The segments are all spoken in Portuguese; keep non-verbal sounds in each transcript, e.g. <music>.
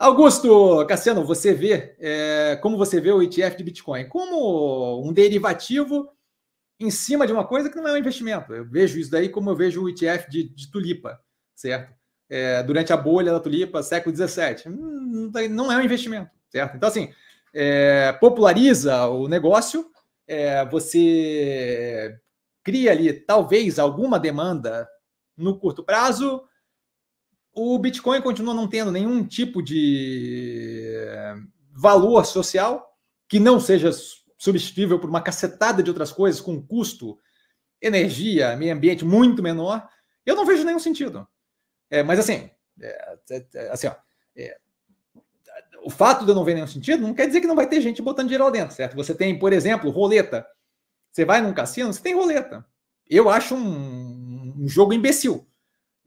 Augusto, Cassiano, você vê é, como você vê o ETF de Bitcoin? Como um derivativo em cima de uma coisa que não é um investimento. Eu vejo isso daí como eu vejo o ETF de, de tulipa, certo? É, durante a bolha da tulipa, século XVII. Hum, tá não é um investimento, certo? Então, assim, é, populariza o negócio, é, você cria ali talvez alguma demanda no curto prazo, o Bitcoin continua não tendo nenhum tipo de eh, valor social que não seja substituível por uma cacetada de outras coisas com custo, energia, meio ambiente muito menor. Eu não vejo nenhum sentido. É, mas assim, é, é, é assim ó, é, o fato de eu não ver nenhum sentido não quer dizer que não vai ter gente botando dinheiro lá dentro, certo? Você tem, por exemplo, roleta. Você vai num cassino, você tem roleta. Eu acho um, um jogo imbecil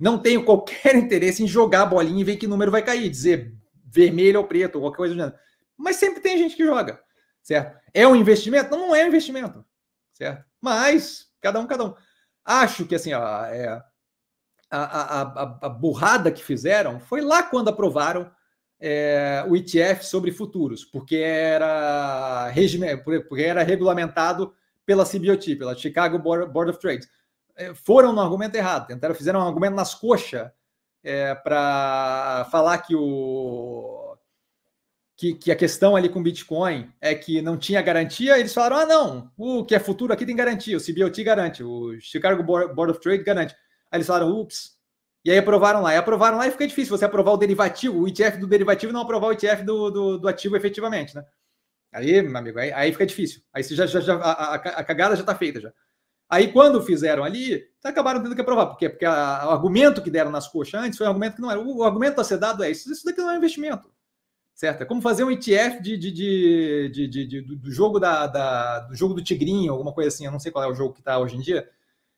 não tenho qualquer <laughs> interesse em jogar a bolinha e ver que número vai cair, dizer vermelho ou preto, ou qualquer coisa do gênero. Mas sempre tem gente que joga, certo? É um investimento? Não, não é um investimento, certo? Mas, cada um, cada um. Acho que, assim, é, a, a, a, a, burrada que fizeram foi lá quando aprovaram é, o ETF sobre futuros, porque era, regime, porque era regulamentado pela CBOT, pela Chicago Board of Trades. É, foram no argumento errado, tentaram, fizeram um argumento nas coxas é, para falar que o que, que, a questão ali com Bitcoin é que não tinha garantia, eles falaram: ah, não, o que é futuro aqui tem garantia, o CBOT garante, o Chicago Board of Trade garante. Aí eles falaram: ups. E aí aprovaram lá. E aprovaram lá e fica difícil você aprovar o derivativo, o ETF do derivativo não aprovar o ETF do, do, do ativo efetivamente, né? Aí, meu amigo, aí, aí fica difícil. Aí você já, já, já a, a, a cagada já está feita já. Aí, quando fizeram ali, acabaram tendo que aprovar. Por quê? Porque a, o argumento que deram nas coxas antes foi um argumento que não era. O, o argumento a ser dado é isso. Isso daqui não é investimento. Certo? É como fazer um ETF de, de, de, de do, jogo da, da, do jogo do tigrinho, alguma coisa assim. Eu não sei qual é o jogo que está hoje em dia.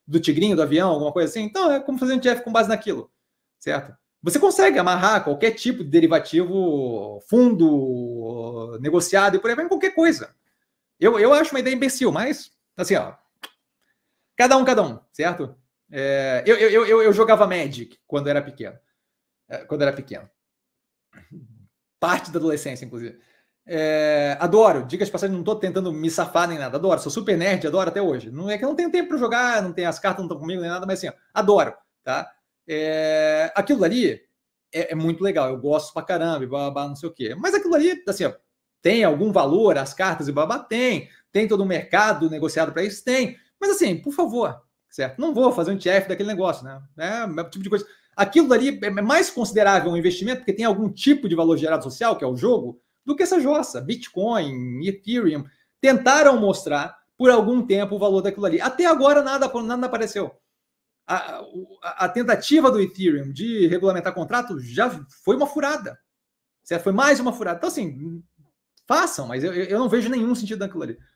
Do tigrinho, do avião, alguma coisa assim. Então, é como fazer um ETF com base naquilo. Certo? Você consegue amarrar qualquer tipo de derivativo, fundo, negociado e por aí vai em qualquer coisa. Eu, eu acho uma ideia imbecil, mas, assim, ó, Cada um, cada um, certo? É, eu, eu, eu, eu jogava Magic quando era pequeno. É, quando era pequeno. Parte da adolescência, inclusive. É, adoro, dicas passadas, não estou tentando me safar nem nada. Adoro, sou super nerd, adoro até hoje. Não é que eu não tenho tempo para jogar, não tem as cartas, não estão comigo nem nada, mas assim, ó, adoro, tá? É, aquilo ali é, é, muito legal, eu gosto pra caramba, babá, não sei o quê. Mas aquilo ali, assim, ó, tem algum valor, as cartas e babá tem, tem todo o um mercado negociado para isso, tem. Mas assim, por favor, certo? Não vou fazer um TF daquele negócio, né? É, é tipo de coisa. Aquilo dali é, é mais considerável um investimento, porque tem algum tipo de valor gerado social, que é o jogo, do que essa jossa. Bitcoin, Ethereum, tentaram mostrar por algum tempo o valor daquilo ali. Até agora nada, nada apareceu. A, a, a, tentativa do Ethereum de regulamentar contrato já foi uma furada. Certo? Foi mais uma furada. Então, assim, façam, mas eu, eu não vejo nenhum sentido naquilo ali.